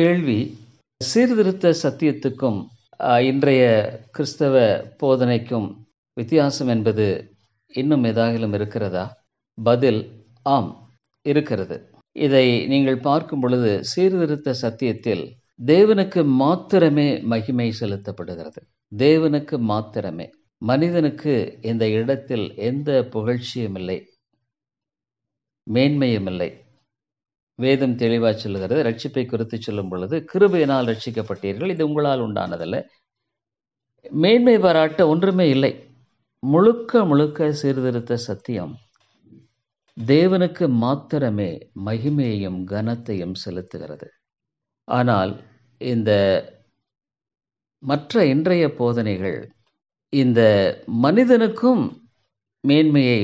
கேள்வி சீர்திருத்த சத்தியத்துக்கும் இன்றைய கிறிஸ்தவ போதனைக்கும் வித்தியாசம் என்பது இன்னும் ஏதாகிலும் இருக்கிறதா பதில் ஆம் இருக்கிறது இதை நீங்கள் பார்க்கும் பொழுது சீர்திருத்த சத்தியத்தில் தேவனுக்கு மாத்திரமே மகிமை செலுத்தப்படுகிறது தேவனுக்கு மாத்திரமே மனிதனுக்கு இந்த இடத்தில் எந்த புகழ்ச்சியும் இல்லை மேன்மையும் இல்லை வேதம் தெளிவாக சொல்லுகிறது ரட்சிப்பை குறித்து சொல்லும் பொழுது கிருபையினால் ரட்சிக்கப்பட்டீர்கள் இது உங்களால் உண்டானதல்ல மேன்மை பாராட்ட ஒன்றுமே இல்லை முழுக்க முழுக்க சீர்திருத்த சத்தியம் தேவனுக்கு மாத்திரமே மகிமையையும் கனத்தையும் செலுத்துகிறது ஆனால் இந்த மற்ற இன்றைய போதனைகள் இந்த மனிதனுக்கும் மேன்மையை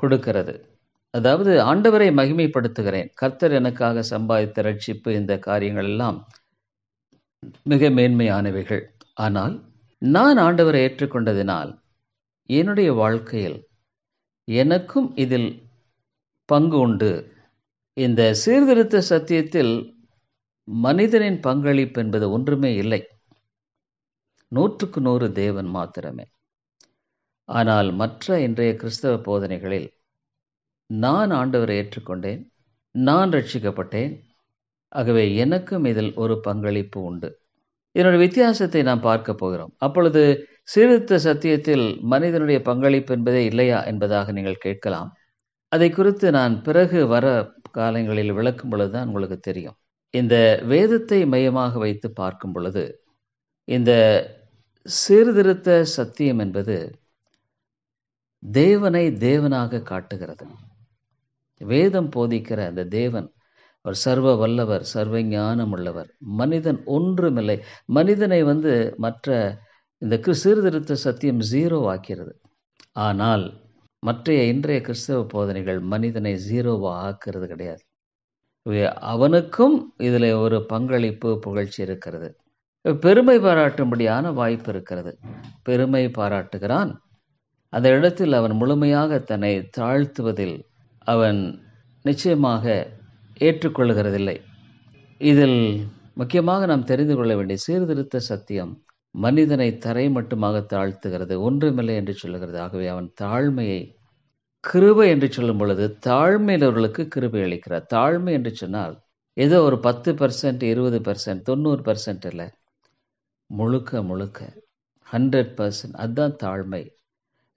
கொடுக்கிறது அதாவது ஆண்டவரை மகிமைப்படுத்துகிறேன் கர்த்தர் எனக்காக சம்பாதித்த ரட்சிப்பு இந்த காரியங்கள் எல்லாம் மிக மேன்மையானவைகள் ஆனால் நான் ஆண்டவரை ஏற்றுக்கொண்டதினால் என்னுடைய வாழ்க்கையில் எனக்கும் இதில் பங்கு உண்டு இந்த சீர்திருத்த சத்தியத்தில் மனிதனின் பங்களிப்பு என்பது ஒன்றுமே இல்லை நூற்றுக்கு நூறு தேவன் மாத்திரமே ஆனால் மற்ற இன்றைய கிறிஸ்தவ போதனைகளில் நான் ஆண்டவரை ஏற்றுக்கொண்டேன் நான் ரட்சிக்கப்பட்டேன் ஆகவே எனக்கும் இதில் ஒரு பங்களிப்பு உண்டு இதனுடைய வித்தியாசத்தை நாம் பார்க்க போகிறோம் அப்பொழுது சீர்திருத்த சத்தியத்தில் மனிதனுடைய பங்களிப்பு என்பதே இல்லையா என்பதாக நீங்கள் கேட்கலாம் அதை குறித்து நான் பிறகு வர காலங்களில் விளக்கும் பொழுதுதான் உங்களுக்கு தெரியும் இந்த வேதத்தை மையமாக வைத்து பார்க்கும் பொழுது இந்த சீர்திருத்த சத்தியம் என்பது தேவனை தேவனாக காட்டுகிறது வேதம் போதிக்கிற அந்த தேவன் அவர் சர்வ வல்லவர் சர்வ ஞானம் உள்ளவர் மனிதன் ஒன்றுமில்லை மனிதனை வந்து மற்ற இந்த சீர்திருத்த சத்தியம் ஜீரோ ஆக்கிறது ஆனால் மற்றைய இன்றைய கிறிஸ்தவ போதனைகள் மனிதனை ஜீரோவாக ஆக்கிறது கிடையாது அவனுக்கும் இதில் ஒரு பங்களிப்பு புகழ்ச்சி இருக்கிறது பெருமை பாராட்டும்படியான வாய்ப்பு இருக்கிறது பெருமை பாராட்டுகிறான் அந்த இடத்தில் அவன் முழுமையாக தன்னை தாழ்த்துவதில் அவன் நிச்சயமாக ஏற்றுக்கொள்கிறதில்லை இதில் முக்கியமாக நாம் தெரிந்து கொள்ள வேண்டிய சீர்திருத்த சத்தியம் மனிதனை தரை மட்டுமாக தாழ்த்துகிறது ஒன்றுமில்லை என்று சொல்லுகிறது ஆகவே அவன் தாழ்மையை கிருபை என்று சொல்லும் பொழுது தாழ்மையிலவர்களுக்கு கிருபை அளிக்கிறார் தாழ்மை என்று சொன்னால் ஏதோ ஒரு பத்து பர்சன்ட் இருபது பர்சன்ட் தொண்ணூறு பர்சன்ட் இல்லை முழுக்க முழுக்க ஹண்ட்ரட் பர்சன்ட் அதுதான் தாழ்மை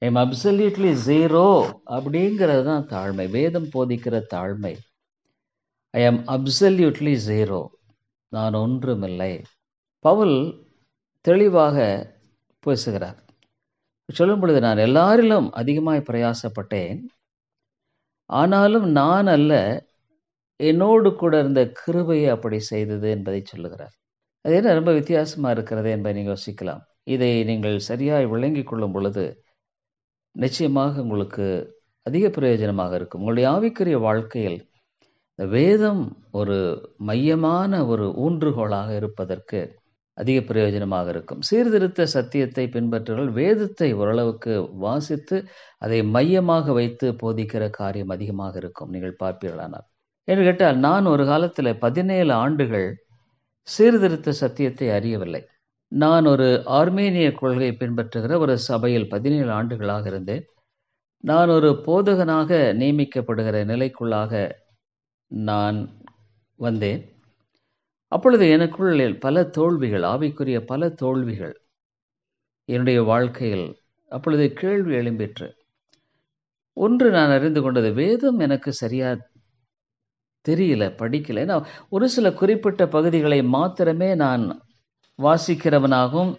ஐம் அப்சல்யூட்லி ஜீரோ அப்படிங்கிறது தான் தாழ்மை வேதம் போதிக்கிற தாழ்மை ஐ ஆம் அப்சல்யூட்லி ஜீரோ நான் ஒன்றுமில்லை பவுல் தெளிவாக பேசுகிறார் சொல்லும் பொழுது நான் எல்லாரிலும் அதிகமாய் பிரயாசப்பட்டேன் ஆனாலும் நான் அல்ல என்னோடு கூட இருந்த கிருபையை அப்படி செய்தது என்பதை சொல்லுகிறார் அது என்ன ரொம்ப வித்தியாசமாக இருக்கிறது என்பதை நீங்கள் யோசிக்கலாம் இதை நீங்கள் சரியாய் விளங்கி கொள்ளும் பொழுது நிச்சயமாக உங்களுக்கு அதிக பிரயோஜனமாக இருக்கும் உங்களுடைய ஆவிக்குரிய வாழ்க்கையில் வேதம் ஒரு மையமான ஒரு ஊன்றுகோலாக இருப்பதற்கு அதிக பிரயோஜனமாக இருக்கும் சீர்திருத்த சத்தியத்தை பின்பற்றுகள் வேதத்தை ஓரளவுக்கு வாசித்து அதை மையமாக வைத்து போதிக்கிற காரியம் அதிகமாக இருக்கும் நீங்கள் பார்ப்பீர்களானால் என்று கேட்டால் நான் ஒரு காலத்தில் பதினேழு ஆண்டுகள் சீர்திருத்த சத்தியத்தை அறியவில்லை நான் ஒரு ஆர்மேனிய கொள்கையை பின்பற்றுகிற ஒரு சபையில் பதினேழு ஆண்டுகளாக இருந்தேன் நான் ஒரு போதகனாக நியமிக்கப்படுகிற நிலைக்குள்ளாக நான் வந்தேன் அப்பொழுது எனக்குள்ளில் பல தோல்விகள் ஆவிக்குரிய பல தோல்விகள் என்னுடைய வாழ்க்கையில் அப்பொழுது கேள்வி எழும்பிற்று ஒன்று நான் அறிந்து கொண்டது வேதம் எனக்கு சரியாக தெரியல படிக்கலை நான் ஒரு சில குறிப்பிட்ட பகுதிகளை மாத்திரமே நான் வாசிக்கிறவனாகவும்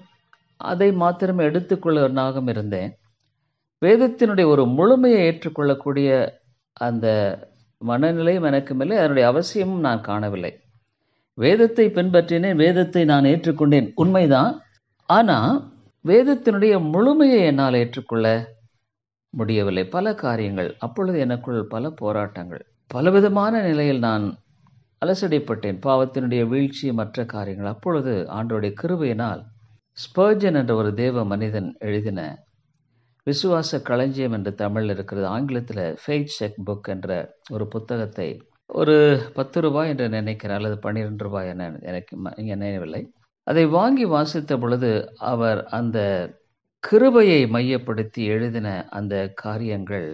அதை மாத்திரம் எடுத்துக்கொள்ளவனாகவும் இருந்தேன் வேதத்தினுடைய ஒரு முழுமையை ஏற்றுக்கொள்ளக்கூடிய அந்த மனநிலையும் எனக்கும் இல்லை அதனுடைய அவசியமும் நான் காணவில்லை வேதத்தை பின்பற்றினேன் வேதத்தை நான் ஏற்றுக்கொண்டேன் உண்மைதான் ஆனால் வேதத்தினுடைய முழுமையை என்னால் ஏற்றுக்கொள்ள முடியவில்லை பல காரியங்கள் அப்பொழுது எனக்குள் பல போராட்டங்கள் பலவிதமான நிலையில் நான் அலசடைப்பட்டேன் பாவத்தினுடைய வீழ்ச்சி மற்ற காரியங்கள் அப்பொழுது ஆண்டோடைய கிருபையினால் ஸ்பர்ஜன் என்ற ஒரு தேவ மனிதன் எழுதின விசுவாச களஞ்சியம் என்று தமிழில் இருக்கிறது ஆங்கிலத்தில் ஃபெய்ட் செக் புக் என்ற ஒரு புத்தகத்தை ஒரு பத்து ரூபாய் என்று நினைக்கிறேன் அல்லது பன்னிரெண்டு ரூபாய் என எனக்கு இங்கே நினைவில்லை அதை வாங்கி வாசித்த பொழுது அவர் அந்த கிருபையை மையப்படுத்தி எழுதின அந்த காரியங்கள்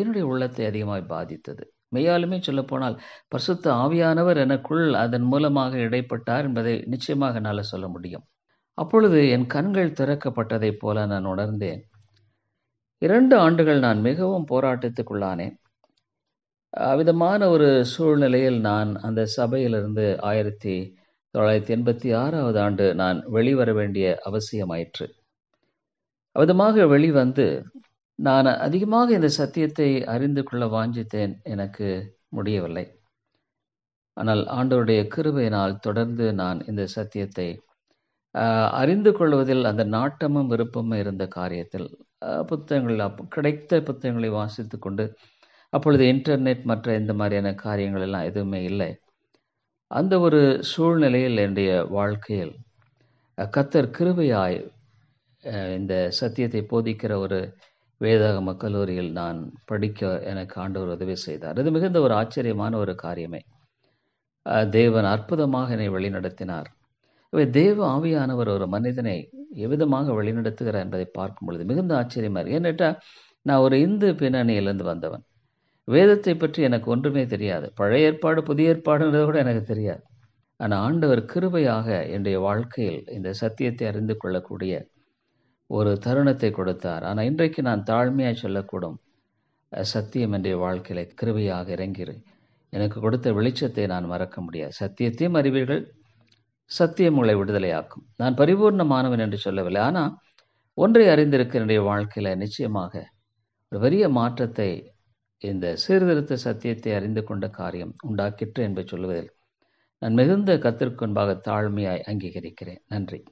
என்னுடைய உள்ளத்தை அதிகமாக பாதித்தது மெய்யாலுமே சொல்லப்போனால் பரிசுத்த ஆவியானவர் எனக்குள் அதன் மூலமாக இடைப்பட்டார் என்பதை நிச்சயமாக என்னால் சொல்ல முடியும் அப்பொழுது என் கண்கள் திறக்கப்பட்டதைப் போல நான் உணர்ந்தேன் இரண்டு ஆண்டுகள் நான் மிகவும் போராட்டத்துக்குள்ளானேன் விதமான ஒரு சூழ்நிலையில் நான் அந்த சபையிலிருந்து ஆயிரத்தி தொள்ளாயிரத்தி எண்பத்தி ஆறாவது ஆண்டு நான் வெளிவர வேண்டிய அவசியமாயிற்று விதமாக வெளிவந்து நான் அதிகமாக இந்த சத்தியத்தை அறிந்து கொள்ள வாஞ்சித்தேன் எனக்கு முடியவில்லை ஆனால் ஆண்டவருடைய கிருபையினால் தொடர்ந்து நான் இந்த சத்தியத்தை அறிந்து கொள்வதில் அந்த நாட்டமும் விருப்பமும் இருந்த காரியத்தில் புத்தகங்கள் அப் கிடைத்த புத்தகங்களை வாசித்து கொண்டு அப்பொழுது இன்டர்நெட் மற்ற இந்த மாதிரியான காரியங்கள் எல்லாம் எதுவுமே இல்லை அந்த ஒரு சூழ்நிலையில் என்னுடைய வாழ்க்கையில் கத்தர் கிருபையாய் இந்த சத்தியத்தை போதிக்கிற ஒரு வேதாகம கல்லூரியில் நான் படிக்க எனக்கு ஆண்டவர் உதவி செய்தார் இது மிகுந்த ஒரு ஆச்சரியமான ஒரு காரியமே தேவன் அற்புதமாக என்னை வழிநடத்தினார் இவை தேவ ஆவியானவர் ஒரு மனிதனை எவ்விதமாக வழிநடத்துகிறார் என்பதை பார்க்கும் பொழுது மிகுந்த ஆச்சரியமாக இருக்கு நான் ஒரு இந்து பின்னணியிலிருந்து வந்தவன் வேதத்தை பற்றி எனக்கு ஒன்றுமே தெரியாது பழைய ஏற்பாடு புதிய ஏற்பாடுன்றதை கூட எனக்கு தெரியாது ஆனால் ஆண்டவர் கிருபையாக என்னுடைய வாழ்க்கையில் இந்த சத்தியத்தை அறிந்து கொள்ளக்கூடிய ஒரு தருணத்தை கொடுத்தார் ஆனால் இன்றைக்கு நான் தாழ்மையாக சொல்லக்கூடும் சத்தியம் என்ற வாழ்க்கையில கிருபையாக இறங்கிடு எனக்கு கொடுத்த வெளிச்சத்தை நான் மறக்க முடியாது சத்தியத்தையும் அறிவீர்கள் சத்தியம் உங்களை விடுதலையாக்கும் நான் பரிபூர்ணமானவன் என்று சொல்லவில்லை ஆனால் ஒன்றை அறிந்திருக்க என்னுடைய வாழ்க்கையில் நிச்சயமாக ஒரு பெரிய மாற்றத்தை இந்த சீர்திருத்த சத்தியத்தை அறிந்து கொண்ட காரியம் உண்டாக்கிற்று என்று சொல்வதில் நான் மிகுந்த கத்திற்கு முன்பாக தாழ்மையாய் அங்கீகரிக்கிறேன் நன்றி